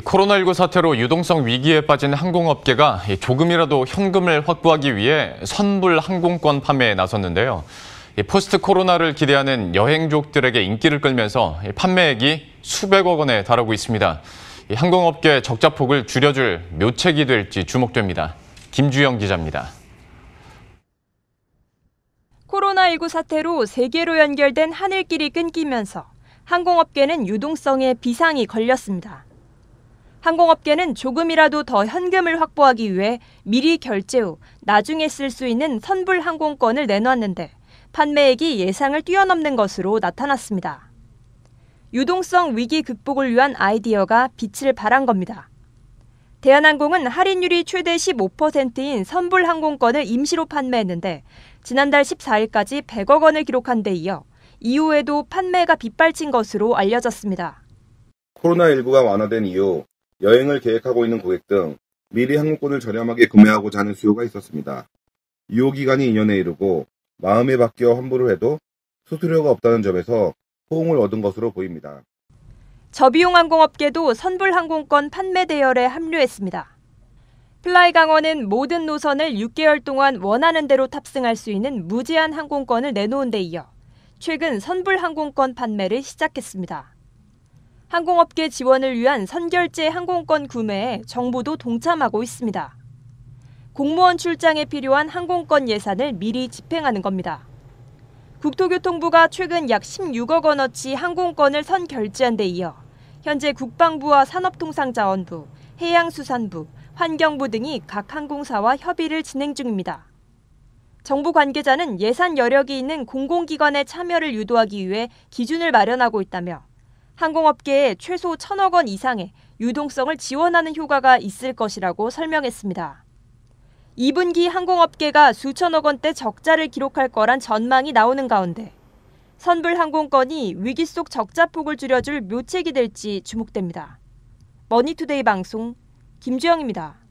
코로나19 사태로 유동성 위기에 빠진 항공업계가 조금이라도 현금을 확보하기 위해 선불 항공권 판매에 나섰는데요. 포스트 코로나를 기대하는 여행족들에게 인기를 끌면서 판매액이 수백억 원에 달하고 있습니다. 항공업계 적자폭을 줄여줄 묘책이 될지 주목됩니다. 김주영 기자입니다. 코로나19 사태로 세계로 연결된 하늘길이 끊기면서 항공업계는 유동성에 비상이 걸렸습니다. 항공업계는 조금이라도 더 현금을 확보하기 위해 미리 결제 후 나중에 쓸 수 있는 선불 항공권을 내놨는데 판매액이 예상을 뛰어넘는 것으로 나타났습니다. 유동성 위기 극복을 위한 아이디어가 빛을 발한 겁니다. 대한항공은 할인율이 최대 15%인 선불 항공권을 임시로 판매했는데 지난달 14일까지 100억 원을 기록한 데 이어 이후에도 판매가 빗발친 것으로 알려졌습니다. 코로나19가 완화된 이후 여행을 계획하고 있는 고객 등 미리 항공권을 저렴하게 구매하고자 하는 수요가 있었습니다. 유효기간이 2년에 이르고 마음에 바뀌어 환불을 해도 수수료가 없다는 점에서 호응을 얻은 것으로 보입니다. 저비용 항공업계도 선불 항공권 판매 대열에 합류했습니다. 플라이 강원은 모든 노선을 6개월 동안 원하는 대로 탑승할 수 있는 무제한 항공권을 내놓은 데 이어 최근 선불 항공권 판매를 시작했습니다. 항공업계 지원을 위한 선결제 항공권 구매에 정부도 동참하고 있습니다. 공무원 출장에 필요한 항공권 예산을 미리 집행하는 겁니다. 국토교통부가 최근 약 16억 원어치 항공권을 선결제한 데 이어 현재 국방부와 산업통상자원부, 해양수산부, 환경부 등이 각 항공사와 협의를 진행 중입니다. 정부 관계자는 예산 여력이 있는 공공기관의 참여를 유도하기 위해 기준을 마련하고 있다며 항공업계에 최소 천억 원 이상의 유동성을 지원하는 효과가 있을 것이라고 설명했습니다. 2분기 항공업계가 수천억 원대 적자를 기록할 거란 전망이 나오는 가운데 선불 항공권이 위기 속 적자 폭을 줄여줄 묘책이 될지 주목됩니다. 머니투데이 방송 김주영입니다.